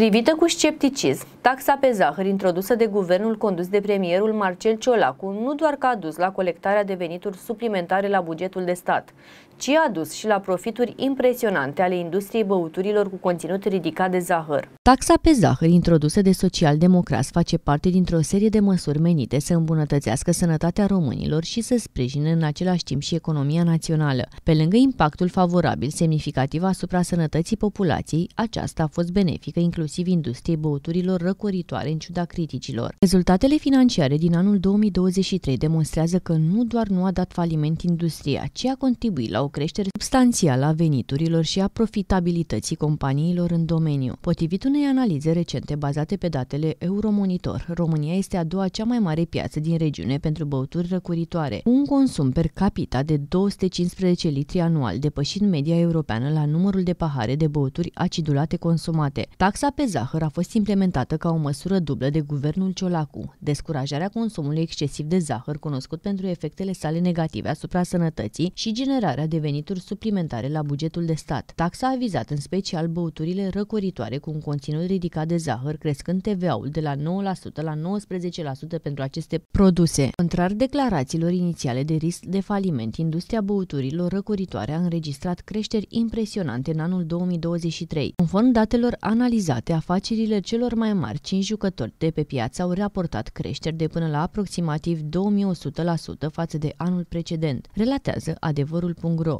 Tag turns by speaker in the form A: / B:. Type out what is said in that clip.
A: Privită cu scepticism, taxa pe zahăr introdusă de guvernul condus de premierul Marcel Ciolacu nu doar că a dus la colectarea de venituri suplimentare la bugetul de stat, ci a dus și la profituri impresionante ale industriei băuturilor cu conținut ridicat de zahăr. Taxa pe zahăr introdusă de socialdemocrați face parte dintr-o serie de măsuri menite să îmbunătățească sănătatea românilor și să sprijine în același timp și economia națională. Pe lângă impactul favorabil semnificativ asupra sănătății populației, aceasta a fost benefică inclusiv inclusiv industriei băuturilor răcoritoare în ciuda criticilor. Rezultatele financiare din anul 2023 demonstrează că nu doar nu a dat faliment industria, ci a contribuit la o creștere substanțială a veniturilor și a profitabilității companiilor în domeniu. Potrivit unei analize recente bazate pe datele Euromonitor, România este a doua cea mai mare piață din regiune pentru băuturi răcoritoare, cu un consum per capita de 215 litri anual, depășind media europeană la numărul de pahare de băuturi acidulate consumate. Taxa Taxa pe zahăr a fost implementată ca o măsură dublă de guvernul Ciolacu, descurajarea consumului excesiv de zahăr cunoscut pentru efectele sale negative asupra sănătății și generarea de venituri suplimentare la bugetul de stat. Taxa a vizat în special băuturile răcoritoare cu un conținut ridicat de zahăr, crescând TVA-ul de la 9% la 19% pentru aceste produse. Contrar declarațiilor inițiale de risc de faliment, industria băuturilor răcoritoare a înregistrat creșteri impresionante în anul 2023, conform datelor analizate rezultate, afacerile celor mai mari 5 jucători de pe piață au raportat creșteri de până la aproximativ 2100% față de anul precedent, relatează adevărul.ro.